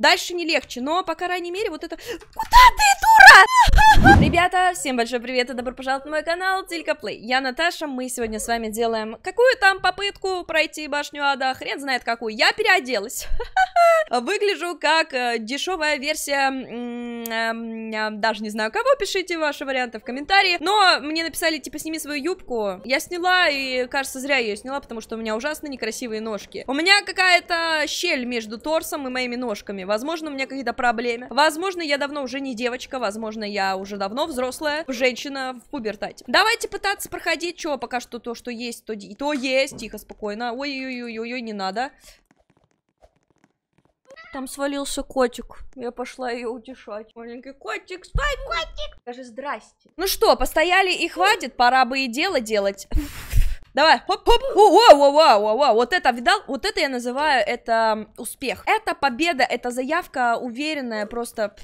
Дальше не легче, но, по крайней мере, вот это... Куда ты, дура? Ребята, всем большой привет и добро пожаловать на мой канал Тилька Плей. Я Наташа, мы сегодня с вами делаем какую там попытку пройти башню ада, хрен знает какую. Я переоделась. Выгляжу как э, дешевая версия, эм, даже не знаю кого, пишите ваши варианты в комментарии. Но мне написали, типа, сними свою юбку. Я сняла и, кажется, зря ее сняла, потому что у меня ужасно некрасивые ножки. У меня какая-то щель между торсом и моими ножками. Возможно, у меня какие-то проблемы. Возможно, я давно уже не девочка, возможно, возможно, я уже давно взрослая женщина в пубертате. Давайте пытаться проходить, что пока что то, что есть, то, то есть. Тихо, спокойно. Ой-ой-ой-ой, не надо. Там свалился котик. Я пошла ее утешать. Маленький котик, спай, котик! Даже здрасте. Ну что, постояли и хватит, пора бы и дело делать. Давай, хоп, хоп, о, о, о, о, о, вот это, видал, вот это я называю, это успех. Это победа, это заявка уверенная, просто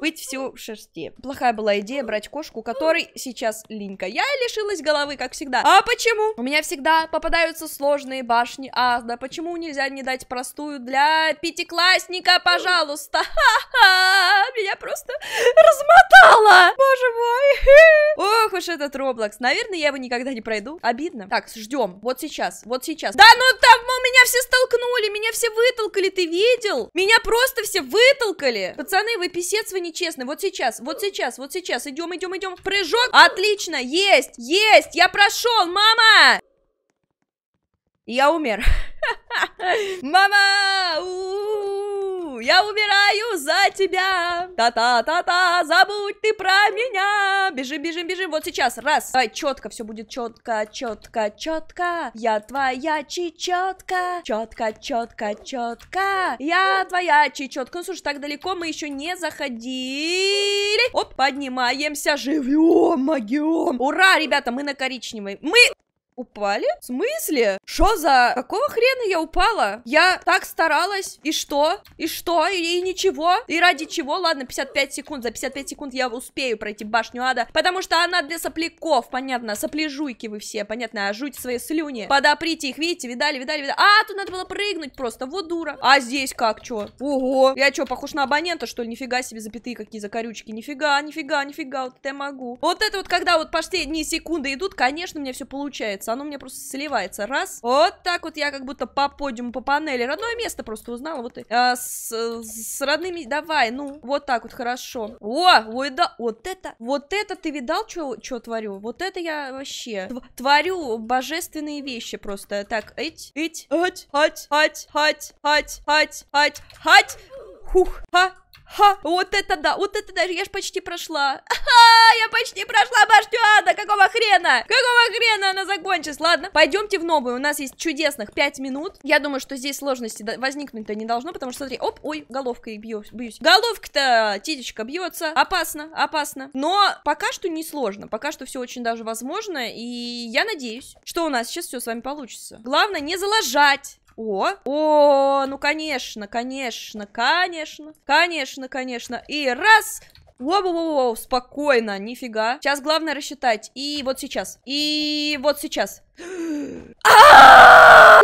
быть всю в шерсти. Плохая была идея брать кошку, которой сейчас линька. Я лишилась головы, как всегда. А почему? У меня всегда попадаются сложные башни А, да почему нельзя не дать простую для пятиклассника, пожалуйста? ха меня просто размотало, боже мой. Ох уж этот Роблокс, наверное, я его никогда не пройду. Обидно. Так, ждем. Вот сейчас, вот сейчас. Да ну там ну, меня все столкнули, меня все вытолкали, ты видел? Меня просто все вытолкали. Пацаны, вы писец, вы нечестны. Вот сейчас, вот сейчас, вот сейчас. Идем, идем, идем. Прыжок. Отлично, есть, есть. Я прошел, мама. Я умер. Мама! У -у -у я умираю за тебя. Та-та-та-та, забудь ты про меня. Бежим, бежим, бежим. Вот сейчас, раз. Давай, четко, все будет четко, четко, четко. Я твоя чечетка. Четко, четко, четко. Я твоя чечетка. Ну, слушай, так далеко мы еще не заходили. Оп, поднимаемся, живем, могем. Ура, ребята, мы на коричневой. Мы упали? В смысле? Что за... Какого хрена я упала? Я так старалась. И что? И что? И, и ничего? И ради чего? Ладно, 55 секунд. За 55 секунд я успею пройти башню ада. Потому что она для сопляков, понятно. Сопляжуйки вы все, понятно. А жуйте свои слюни. Подоприте их, видите? Видали, видали, видали. А, тут надо было прыгнуть просто. Вот дура. А здесь как, что? Ого. Я что, похож на абонента, что ли? Нифига себе, запятые какие за корючки, Нифига, нифига, нифига. Вот это я могу. Вот это вот, когда вот последние секунды идут, конечно, мне все получается сливается. Оно у меня просто сливается. Раз. Вот так вот я как будто по подиуму, по панели. Родное место просто узнала. Вот и, э, а, с, с родными... Давай, ну, вот так вот, хорошо. О, ой, вот это... Вот это ты видал, что творю? Вот это я вообще творю божественные вещи просто. Так, эть, эть, ать, ать, ать, ать, ать, ать, ать, ать, хух, ха, Ха, вот это да, вот это даже я ж почти прошла. Ха, я почти прошла башню ада, какого хрена? Какого хрена она закончилась? Ладно, пойдемте в новую, у нас есть чудесных 5 минут. Я думаю, что здесь сложности возникнуть-то не должно, потому что, смотри, оп, ой, головкой бьюсь. бьюсь. Головка-то, титечка бьется, опасно, опасно. Но пока что не сложно, пока что все очень даже возможно, и я надеюсь, что у нас сейчас все с вами получится. Главное не залажать, о, о, ну конечно, конечно, конечно, конечно, конечно. И раз, Воу-воу-воу, спокойно, нифига. Сейчас главное рассчитать. И вот сейчас. И вот сейчас. А!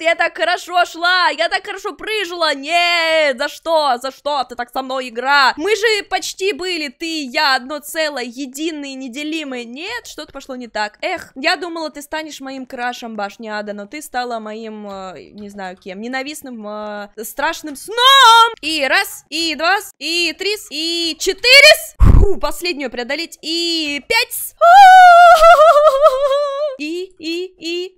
нет, я так хорошо шла, я так хорошо прыжила, нет, за что, за что ты так со мной игра? Мы же почти были, ты и я, одно целое, единые, неделимые, нет, что-то пошло не так. Эх, я думала, ты станешь моим крашем, башня Ада, но ты стала моим, э, не знаю кем, ненавистным, э, страшным сном! И раз, и два, и три, и четыре, фу, последнюю преодолеть, и пять, и, и, и,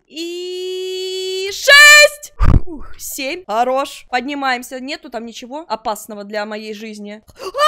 Фух, семь. Хорош. Поднимаемся. Нету там ничего опасного для моей жизни. А!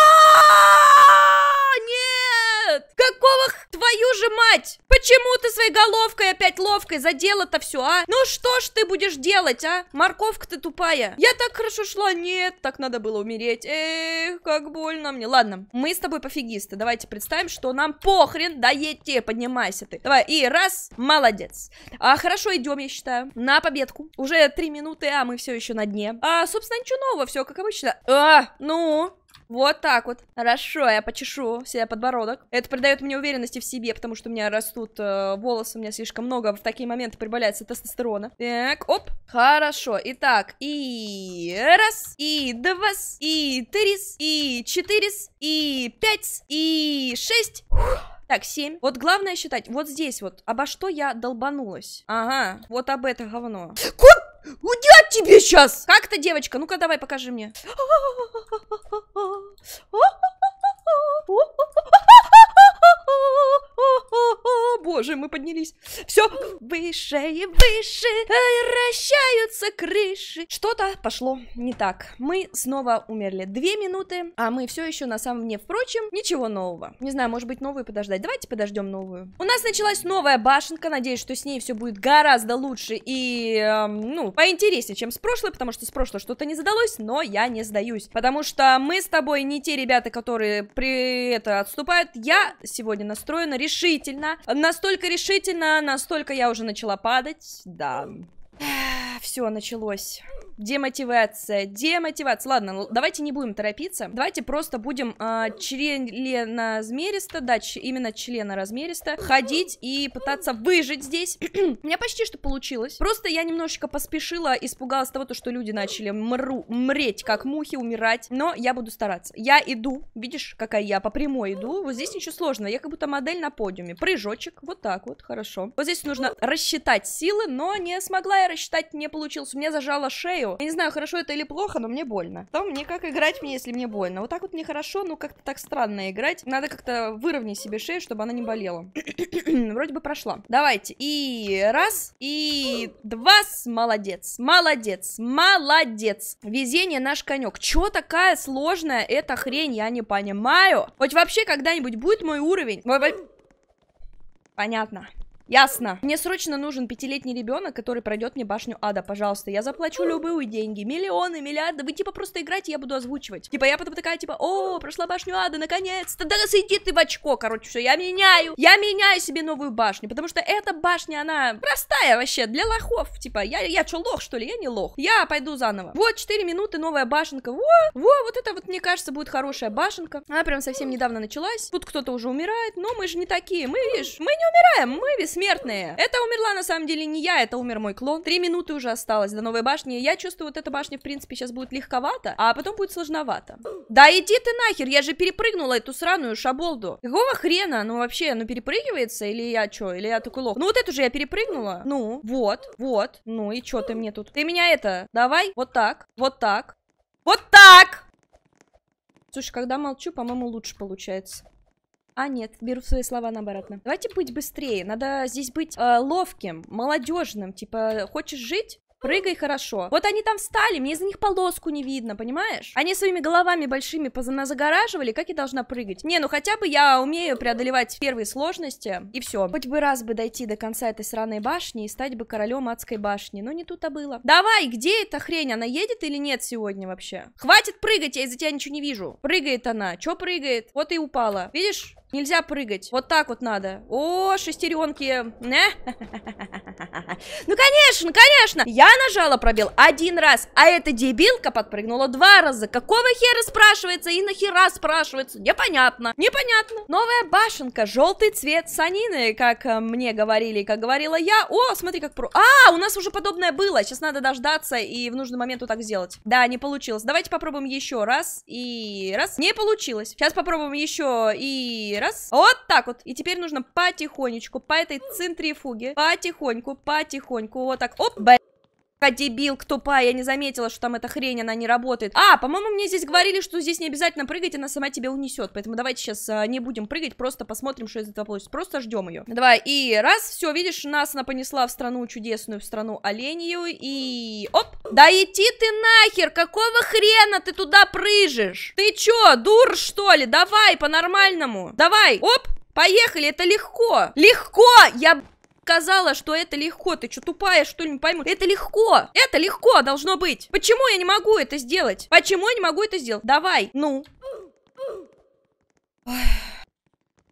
твою же мать! Почему ты своей головкой опять ловкой задела-то все, а? Ну что ж ты будешь делать, а? Морковка ты тупая. Я так хорошо шла, нет, так надо было умереть. Эх, как больно мне. Ладно, мы с тобой пофигисты, давайте представим, что нам похрен, да ете, поднимайся ты. Давай, и раз, молодец. А, хорошо, идем, я считаю, на победку. Уже три минуты, а мы все еще на дне. А, собственно, ничего нового, все как обычно. А, ну, вот так вот. Хорошо, я почешу себе подбородок. Это придает мне уверенности в себе, потому что у меня растут э, волосы, у меня слишком много. В такие моменты прибавляется тестостерона. Так, оп. Хорошо. Итак, и раз, и два, и три, и четыре, и пять, и шесть. Так, 7. Вот главное считать, вот здесь вот, обо что я долбанулась. Ага, вот об это говно. Куда? Уйдет тебе сейчас! Как-то, девочка, ну-ка давай покажи мне. боже, мы поднялись. Все, выше и выше вращаются крыши. Что-то пошло не так. Мы снова умерли. Две минуты, а мы все еще на самом дне. Впрочем, ничего нового. Не знаю, может быть, новую подождать. Давайте подождем новую. У нас началась новая башенка. Надеюсь, что с ней все будет гораздо лучше и, э, ну, поинтереснее, чем с прошлой, потому что с прошлой что-то не задалось, но я не сдаюсь. Потому что мы с тобой не те ребята, которые при это отступают. Я сегодня сегодня настроена решительно. Настолько решительно, настолько я уже начала падать. Да. Все, началось демотивация, демотивация. Ладно, давайте не будем торопиться. Давайте просто будем э, а, членоразмеристо, да, именно членоразмеристо, ходить и пытаться выжить здесь. У меня почти что получилось. Просто я немножечко поспешила, испугалась того, что люди начали мру, мреть, как мухи, умирать. Но я буду стараться. Я иду, видишь, какая я, по прямой иду. Вот здесь ничего сложного, я как будто модель на подиуме. Прыжочек, вот так вот, хорошо. Вот здесь нужно рассчитать силы, но не смогла я рассчитать, не получилось. У меня зажало шею, я не знаю, хорошо это или плохо, но мне больно. Там мне как играть мне, если мне больно. Вот так вот мне хорошо, но как-то так странно играть. Надо как-то выровнять себе шею, чтобы она не болела. Вроде бы прошла. Давайте. И раз, и два. Молодец, молодец, молодец. Везение наш конек. Чё такая сложная эта хрень, я не понимаю. Хоть вообще когда-нибудь будет мой уровень? Понятно. Ясно. Мне срочно нужен пятилетний ребенок, который пройдет мне башню ада, пожалуйста. Я заплачу любые деньги. Миллионы, миллиарды. Вы типа просто играете, я буду озвучивать. Типа я потом такая, типа, о, прошла башню ада, наконец-то. Да сиди ты в очко, короче, все, я меняю. Я меняю себе новую башню, потому что эта башня, она простая вообще, для лохов. Типа, я, я что, лох, что ли? Я не лох. Я пойду заново. Вот, 4 минуты, новая башенка. Во, во, вот это вот, мне кажется, будет хорошая башенка. Она прям совсем недавно началась. Тут кто-то уже умирает, но мы же не такие. Мы, видишь, мы не умираем, мы весны смертные. Это умерла на самом деле не я, это умер мой клон. Три минуты уже осталось до новой башни. Я чувствую, вот эта башня, в принципе, сейчас будет легковато, а потом будет сложновато. Да иди ты нахер, я же перепрыгнула эту сраную шаболду. Какого хрена? Ну вообще, ну перепрыгивается? Или я чё? Или я такой лох? Ну вот эту же я перепрыгнула. Ну, вот, вот. Ну и чё ты мне тут? Ты меня это, давай, вот так, вот так, вот так! Слушай, когда молчу, по-моему, лучше получается. А, нет, беру свои слова на Давайте быть быстрее. Надо здесь быть э, ловким, молодежным. Типа, хочешь жить? Прыгай хорошо. Вот они там встали, мне из них полоску не видно, понимаешь? Они своими головами большими загораживали, как я должна прыгать? Не, ну хотя бы я умею преодолевать первые сложности, и все. Хоть бы раз бы дойти до конца этой сраной башни и стать бы королем адской башни, но не тут-то а было. Давай, где эта хрень? Она едет или нет сегодня вообще? Хватит прыгать, я из-за тебя ничего не вижу. Прыгает она. Чё прыгает? Вот и упала. Видишь? Нельзя прыгать. Вот так вот надо. О, шестеренки. Ну, конечно, ну, конечно. Я нажала пробел один раз, а эта дебилка подпрыгнула два раза. Какого хера спрашивается и нахера спрашивается? Непонятно. Непонятно. Новая башенка. Желтый цвет санины, как э, мне говорили, как говорила я. О, смотри, как про... А, у нас уже подобное было. Сейчас надо дождаться и в нужный момент вот так сделать. Да, не получилось. Давайте попробуем еще раз. И раз. Не получилось. Сейчас попробуем еще и раз. Вот так вот. И теперь нужно потихонечку по этой центрифуге, потихоньку, потихоньку, вот так, оп, блядь. А дебилка тупая, я не заметила, что там эта хрень, она не работает. А, по-моему, мне здесь говорили, что здесь не обязательно прыгать, она сама тебя унесет. Поэтому давайте сейчас а, не будем прыгать, просто посмотрим, что из этого получится. Просто ждем ее. Давай, и раз, все, видишь, нас она понесла в страну чудесную, в страну оленью, и... Оп! Да иди ты нахер, какого хрена ты туда прыжешь? Ты чё, дур, что ли? Давай, по-нормальному. Давай, оп! Поехали, это легко. Легко! Я сказала, что это легко. Ты что, тупая, что ли, не пойму? Это легко. Это легко должно быть. Почему я не могу это сделать? Почему я не могу это сделать? Давай, ну.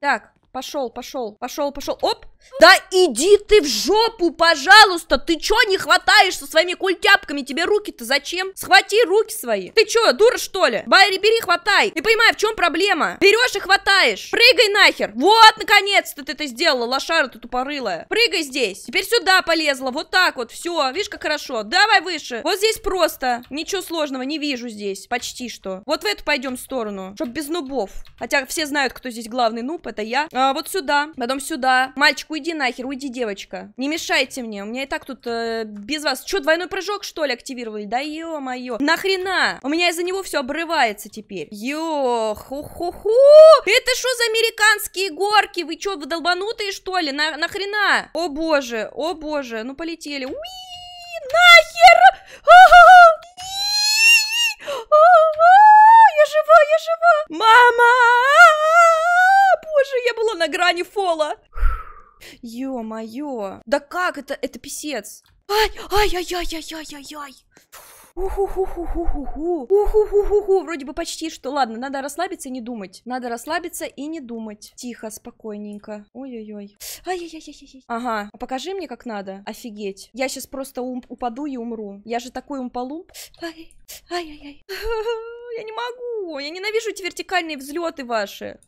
Так, пошел, пошел, пошел, пошел. Оп, да иди ты в жопу, пожалуйста! Ты чё не хватаешь со своими культяпками? Тебе руки-то зачем? Схвати руки свои! Ты чё, дура что ли? Бери, бери, хватай! Ты понимаю, в чем проблема? Берешь и хватаешь! Прыгай нахер! Вот, наконец-то ты это сделала, лошара ты тупорылая! Прыгай здесь! Теперь сюда полезла, вот так вот, все, видишь, как хорошо! Давай выше! Вот здесь просто! Ничего сложного не вижу здесь, почти что. Вот в эту пойдем сторону, чтоб без нубов. Хотя все знают, кто здесь главный нуб, это я. А, вот сюда, потом сюда. Мальчик девочка, уйди нахер, уйди, девочка. Не мешайте мне, у меня и так тут э, без вас. что двойной прыжок, что ли, активировали? Да ё-моё. Нахрена? У меня из-за него все обрывается теперь. Ё, ху-ху-ху. Это что за американские горки? Вы что вы долбанутые, что ли? На нахрена? О боже, о боже. Ну, полетели. Уи! Нахер! Я жива, я жива! Мама! Боже, я была на грани фола. Ё-моё. Да как это? Это писец. Ай, ай, ай, ай, ай, ай, ай, ай. Уху-ху-ху-ху-ху-ху. Вроде бы почти что. Ладно, надо расслабиться и не думать. Надо расслабиться и не думать. Тихо, спокойненько. Ой-ой-ой. Ай-яй-яй-яй-яй. Ага. А покажи мне, как надо. Офигеть. Я сейчас просто ум упаду и умру. Я же такой умпалу. Ай. Ай-яй-яй. Я не могу. Я ненавижу эти вертикальные взлеты ваши.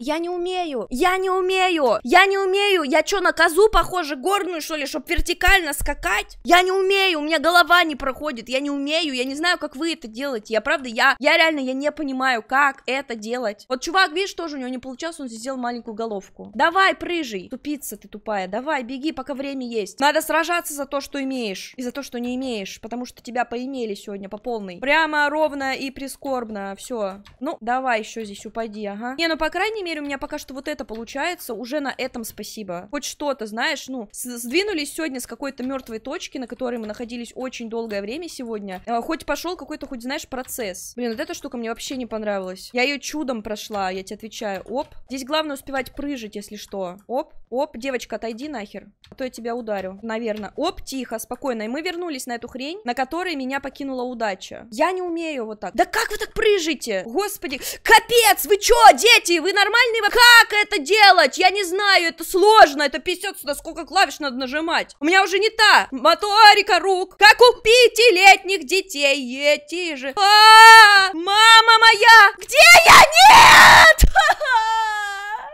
Я не умею, я не умею, я не умею, я что, на козу, похоже, горную, что ли, чтобы вертикально скакать? Я не умею, у меня голова не проходит, я не умею, я не знаю, как вы это делаете, я правда, я, я реально, я не понимаю, как это делать. Вот чувак, видишь, тоже у него не получалось, он сделал маленькую головку. Давай, прыжий, тупица ты тупая, давай, беги, пока время есть. Надо сражаться за то, что имеешь, и за то, что не имеешь, потому что тебя поимели сегодня по полной. Прямо ровно и прискорбно, все. Ну, давай еще здесь упади, ага. Не, ну, по крайней мере, мере, у меня пока что вот это получается. Уже на этом спасибо. Хоть что-то, знаешь, ну, сдвинулись сегодня с какой-то мертвой точки, на которой мы находились очень долгое время сегодня. А, хоть пошел какой-то, хоть, знаешь, процесс. Блин, вот эта штука мне вообще не понравилась. Я ее чудом прошла, я тебе отвечаю. Оп. Здесь главное успевать прыжить, если что. Оп, оп. Девочка, отойди нахер. А то я тебя ударю. Наверное. Оп, тихо, спокойно. И мы вернулись на эту хрень, на которой меня покинула удача. Я не умею вот так. Да как вы так прыжите? Господи, капец, вы чё, дети, вы нормально? нормальный вопрос. Как это делать? Я не знаю, это сложно, это писец, сюда сколько клавиш надо нажимать. У меня уже не та моторика рук, как у пятилетних детей, эти же. А -а -а! Мама моя, где я? Нет!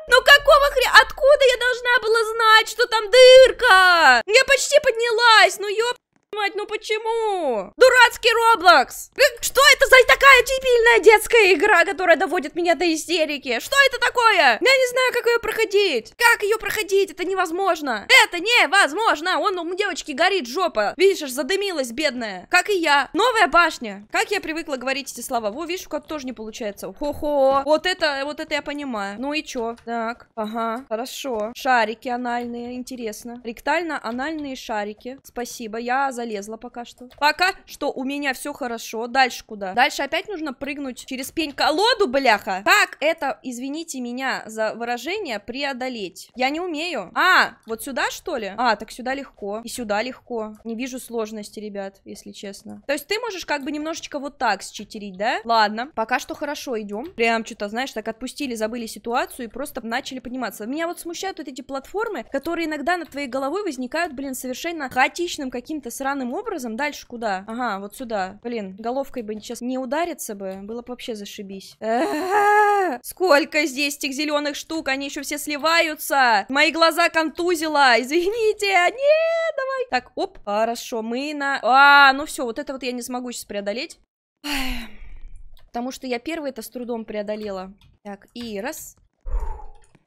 Ну какого хрена? Откуда я должна была знать, что там дырка? Я почти поднялась, ну ёб... Мать, ну почему? Дурацкий Роблокс! Э, что это за такая дебильная детская игра, которая доводит меня до истерики? Что это такое? Я не знаю, как ее проходить. Как ее проходить? Это невозможно. Это невозможно. Он у девочки горит жопа. Видишь, аж задымилась бедная. Как и я. Новая башня. Как я привыкла говорить эти слова. Во, вижу, как тоже не получается. Хо-хо. Вот это, вот это я понимаю. Ну и чё? Так, ага, хорошо. Шарики анальные, интересно. Ректально-анальные шарики. Спасибо, я за залезла пока что. Пока что у меня все хорошо. Дальше куда? Дальше опять нужно прыгнуть через пень-колоду, бляха. Как это, извините меня за выражение, преодолеть? Я не умею. А, вот сюда, что ли? А, так сюда легко. И сюда легко. Не вижу сложности, ребят, если честно. То есть ты можешь как бы немножечко вот так считерить, да? Ладно, пока что хорошо идем. Прям что-то, знаешь, так отпустили, забыли ситуацию и просто начали подниматься. Меня вот смущают вот эти платформы, которые иногда над твоей головой возникают, блин, совершенно хаотичным каким-то сраным странным образом. Дальше куда? Ага, вот сюда. Блин, головкой бы сейчас не удариться бы. Было бы вообще зашибись. Сколько здесь этих зеленых штук? Они еще все сливаются. Мои глаза контузила. Извините. Нет, давай. Так, оп. Хорошо, мы на... А, ну все, вот это вот я не смогу сейчас преодолеть. Потому что я первый это с трудом преодолела. Так, и раз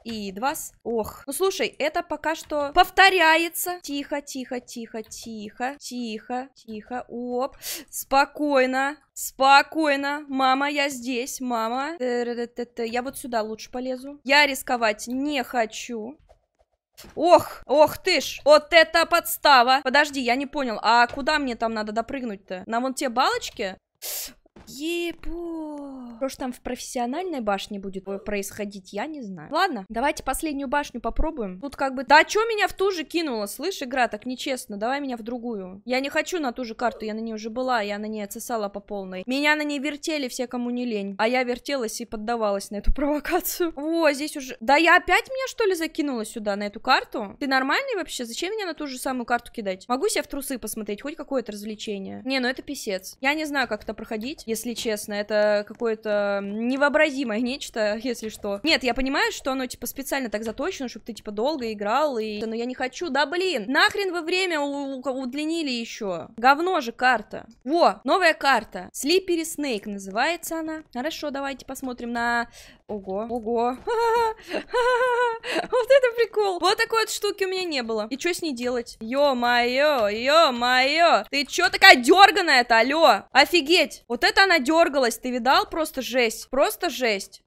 и Идвас. Ох. Ну, слушай, это пока что повторяется. Тихо, тихо, тихо, тихо, тихо, тихо. Оп. Спокойно. Спокойно. Мама, я здесь. Мама. Я вот сюда лучше полезу. Я рисковать не хочу. Ох, ох ты ж, вот это подстава Подожди, я не понял, а куда мне там надо допрыгнуть-то? На вон те балочки? Ебо. Что ж там в профессиональной башне будет происходить, я не знаю. Ладно, давайте последнюю башню попробуем. Тут как бы... Да что меня в ту же кинуло? Слышь, игра, так нечестно. Давай меня в другую. Я не хочу на ту же карту. Я на ней уже была. Я на ней отсосала по полной. Меня на ней вертели все, кому не лень. А я вертелась и поддавалась на эту провокацию. О, здесь уже... Да я опять меня, что ли, закинула сюда, на эту карту? Ты нормальный вообще? Зачем меня на ту же самую карту кидать? Могу себе в трусы посмотреть? Хоть какое-то развлечение. Не, ну это писец. Я не знаю, как это проходить, если честно. Это какое-то невообразимое нечто, если что. Нет, я понимаю, что оно, типа, специально так заточено, чтобы ты, типа, долго играл, и... Но я не хочу, да, блин! Нахрен вы время удлинили еще? Говно же карта. Во, новая карта. Слипери Снейк называется она. Хорошо, давайте посмотрим на... Ого, ого. Вот это прикол. Вот такой вот штуки у меня не было. И что с ней делать? Ё-моё, ё-моё. Ты чё такая дерганая-то, алё? Офигеть. Вот это она дергалась, ты видал? Просто жесть, просто жесть.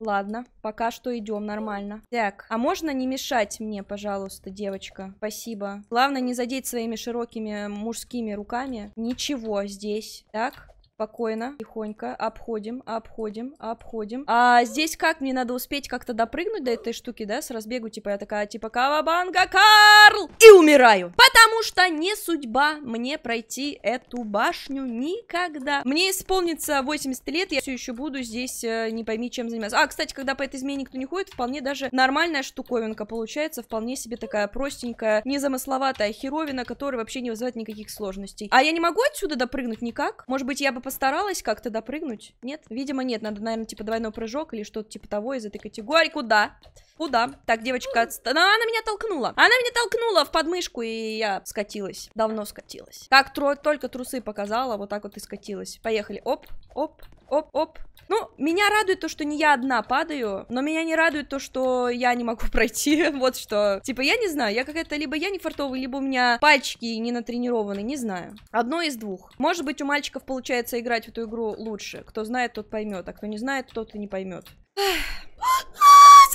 Ладно, пока что идем нормально. Так, а можно не мешать мне, пожалуйста, девочка? Спасибо. Главное не задеть своими широкими мужскими руками. Ничего здесь. Так, Спокойно, тихонько. Обходим, обходим, обходим. А здесь как? Мне надо успеть как-то допрыгнуть до этой штуки, да? С разбегу, типа, я такая, типа, Кавабанга Карл! И умираю. Потому что не судьба мне пройти эту башню никогда. Мне исполнится 80 лет, я все еще буду здесь, э, не пойми, чем заниматься. А, кстати, когда по этой змее никто не ходит, вполне даже нормальная штуковинка получается. Вполне себе такая простенькая, незамысловатая херовина, которая вообще не вызывает никаких сложностей. А я не могу отсюда допрыгнуть никак? Может быть, я бы посмотрела Старалась как-то допрыгнуть? Нет? Видимо, нет. Надо, наверное, типа двойной прыжок или что-то типа того из этой категории. Куда? Куда? Так, девочка, отста... она меня толкнула. Она меня толкнула в подмышку, и я скатилась. Давно скатилась. Как тро... только трусы показала, вот так вот и скатилась. Поехали. Оп, оп, оп, оп. Ну, меня радует то, что не я одна падаю, но меня не радует то, что я не могу пройти. вот что. Типа, я не знаю, я какая-то либо я не фартовый, либо у меня пальчики не натренированы, не знаю. Одно из двух. Может быть, у мальчиков получается играть в эту игру лучше. Кто знает, тот поймет, а кто не знает, тот и не поймет.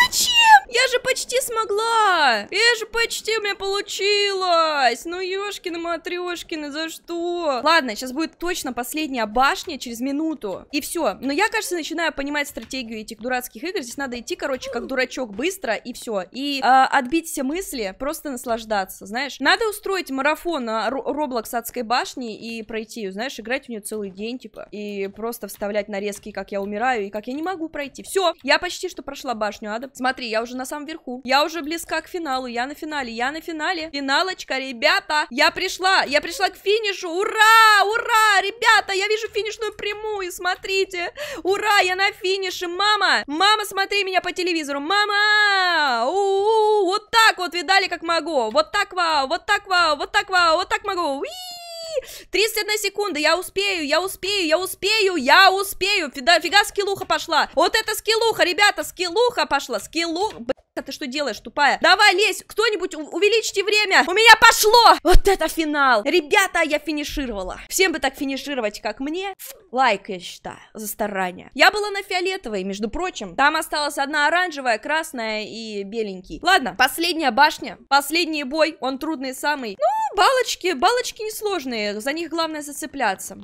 Зачем? Я же почти смогла! Я же почти у меня получилось! Ну, ёшкины матрешкины, за что? Ладно, сейчас будет точно последняя башня через минуту. И все. Но я, кажется, начинаю понимать стратегию этих дурацких игр. Здесь надо идти, короче, как дурачок быстро, и все. И э, отбить все мысли, просто наслаждаться, знаешь. Надо устроить марафон на Роблокс адской башни и пройти ее, знаешь, играть в нее целый день, типа. И просто вставлять нарезки, как я умираю и как я не могу пройти. Все, я почти что прошла башню, Ада. Смотри, я уже на самом верху. Я уже близка к финалу, я на финале, я на финале. Финалочка, ребята, я пришла, я пришла к финишу, ура, ура, ребята, я вижу финишную прямую, смотрите. Ура, я на финише, мама, мама, смотри меня по телевизору, мама, у -у -у, вот так вот, видали, как могу, вот так вау, вот так вау, вот так вау, вот так могу, Уи! 31 секунда, я успею, я успею, я успею, я успею. Фига, фига скиллуха пошла. Вот это скиллуха, ребята, скиллуха пошла, скиллуха. Аска, ты что делаешь, тупая? Давай, лезь, кто-нибудь, увеличьте время. У меня пошло. Вот это финал. Ребята, я финишировала. Всем бы так финишировать, как мне. Лайк, я считаю, за старание. Я была на фиолетовой, между прочим. Там осталась одна оранжевая, красная и беленький. Ладно, последняя башня, последний бой, он трудный самый. Ну, балочки, балочки несложные, за них главное зацепляться.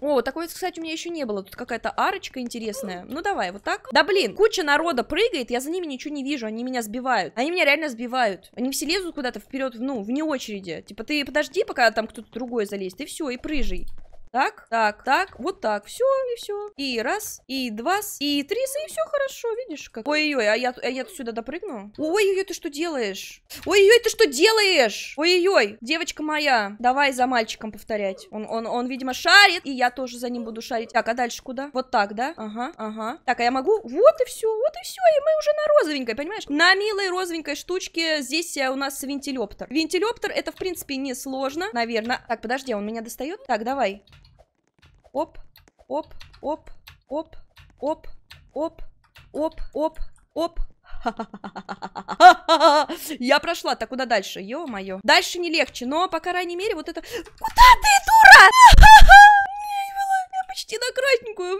О, такой, кстати, у меня еще не было. Тут какая-то арочка интересная. Ну, давай, вот так. Да, блин, куча народа прыгает, я за ними ничего не вижу, они меня сбивают. Они меня реально сбивают. Они все лезут куда-то вперед, ну, вне очереди. Типа, ты подожди, пока там кто-то другой залезет, и все, и прыжий. Так, так, так, вот так. Все, и все. И раз, и два, и три, и все хорошо, видишь, как. Ой-ой, а я, а я сюда допрыгну? Ой-ой, ты что делаешь? Ой-ой, ты что делаешь? Ой-ой, девочка моя, давай за мальчиком повторять. Он, он, он, видимо, шарит, и я тоже за ним буду шарить. Так, а дальше куда? Вот так, да? Ага, ага. Так, а я могу? Вот и все, вот и все, и мы уже на розовенькой, понимаешь? На милой розовенькой штучке здесь э, у нас вентилептор. Вентилептор, это, в принципе, не сложно, наверное. Так, подожди, а он меня достает? Так, давай оп, оп, оп, оп, оп, оп, оп, оп, оп. Я прошла, так куда дальше? Ё-моё. Дальше не легче, но, по крайней мере, вот это... Куда ты, дура? Я почти на красненькую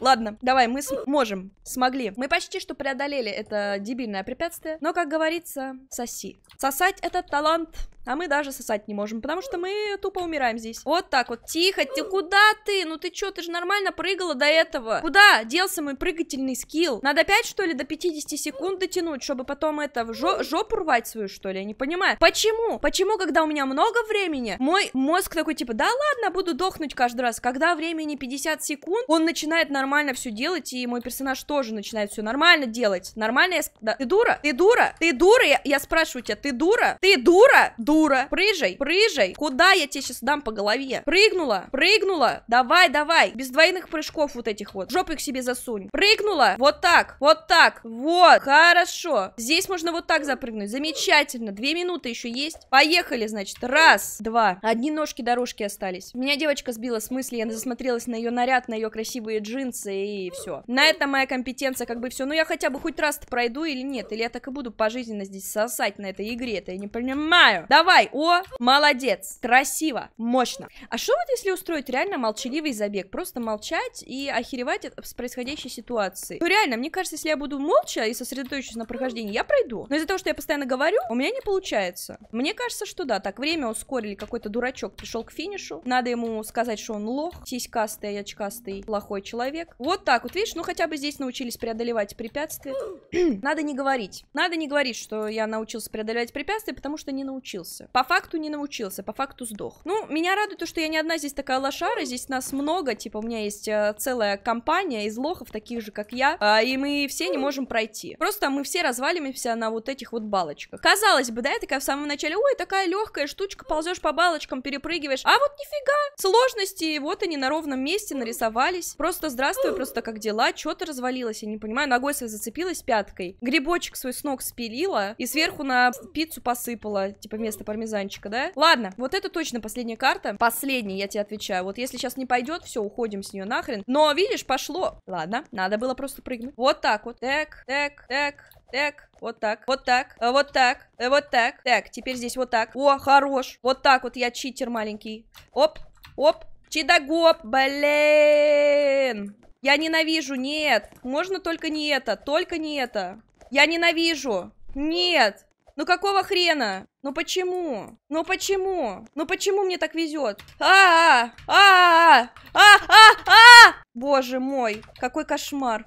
Ладно, давай, мы сможем, смогли. Мы почти что преодолели это дебильное препятствие, но, как говорится, соси. Сосать этот талант а мы даже сосать не можем, потому что мы тупо умираем здесь. Вот так вот. Тихо, ты куда ты? Ну ты чё, ты же нормально прыгала до этого. Куда делся мой прыгательный скилл? Надо опять, что ли, до 50 секунд дотянуть, чтобы потом это, в жо жопу рвать свою, что ли? Я не понимаю. Почему? Почему, когда у меня много времени, мой мозг такой, типа, да ладно, буду дохнуть каждый раз. Когда времени 50 секунд, он начинает нормально все делать, и мой персонаж тоже начинает все нормально делать. Нормально я... Да. Ты дура? Ты дура? Ты дура? Я, я спрашиваю тебя, ты дура? Ты дура? дура. Прыжай, прыжай. Куда я тебе сейчас дам по голове? Прыгнула, прыгнула. Давай, давай. Без двойных прыжков вот этих вот. Жопы к себе засунь. Прыгнула. Вот так, вот так. Вот, хорошо. Здесь можно вот так запрыгнуть. Замечательно. Две минуты еще есть. Поехали, значит. Раз, два. Одни ножки дорожки остались. Меня девочка сбила с мысли. Я засмотрелась на ее наряд, на ее красивые джинсы и все. На это моя компетенция как бы все. Ну я хотя бы хоть раз пройду или нет. Или я так и буду пожизненно здесь сосать на этой игре. Это я не понимаю. Давай Давай, о, молодец, красиво, мощно. А что вот если устроить реально молчаливый забег? Просто молчать и охеревать от, с происходящей ситуации. Ну реально, мне кажется, если я буду молча и сосредоточусь на прохождении, я пройду. Но из-за того, что я постоянно говорю, у меня не получается. Мне кажется, что да, так, время ускорили, какой-то дурачок пришел к финишу. Надо ему сказать, что он лох, сиськастый, очкастый, плохой человек. Вот так вот, видишь, ну хотя бы здесь научились преодолевать препятствия. Надо не говорить. Надо не говорить, что я научился преодолевать препятствия, потому что не научился научился. По факту не научился, по факту сдох. Ну, меня радует то, что я не одна здесь такая лошара, здесь нас много, типа у меня есть э, целая компания из лохов, таких же, как я, а, и мы все не можем пройти. Просто мы все развалимся на вот этих вот балочках. Казалось бы, да, я такая в самом начале, ой, такая легкая штучка, ползешь по балочкам, перепрыгиваешь, а вот нифига, сложности, вот они на ровном месте нарисовались. Просто здравствуй, просто как дела, что ты развалилась, я не понимаю, ногой своей зацепилась пяткой, грибочек свой с ног спилила и сверху на пиццу посыпала, типа вместо вместо пармезанчика, да? Ладно, вот это точно последняя карта. Последняя, я тебе отвечаю. Вот если сейчас не пойдет, все, уходим с нее нахрен. Но, видишь, пошло. Ладно, надо было просто прыгнуть. Вот так вот. Так, так, так, так. Вот так, вот так, э, вот так, э, вот так. Так, теперь здесь вот так. О, хорош. Вот так вот я читер маленький. Оп, оп. Чидагоп, блин. Я ненавижу, нет. Можно только не это, только не это. Я ненавижу. Нет. Ну какого хрена? Ну почему? Ну почему? Ну почему мне так везет? А, а, а, а, а, а, Боже мой, какой кошмар!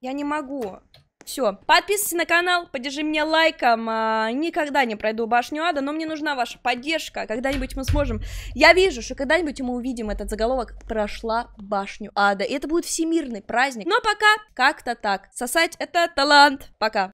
я не могу. Все, подписывайтесь на канал, поддержи меня лайком. А, никогда не пройду башню ада, но мне нужна ваша поддержка. Когда-нибудь мы сможем. Я вижу, что когда-нибудь мы увидим этот заголовок «Прошла башню ада». И это будет всемирный праздник. Но пока как-то так. Сосать это талант. Пока.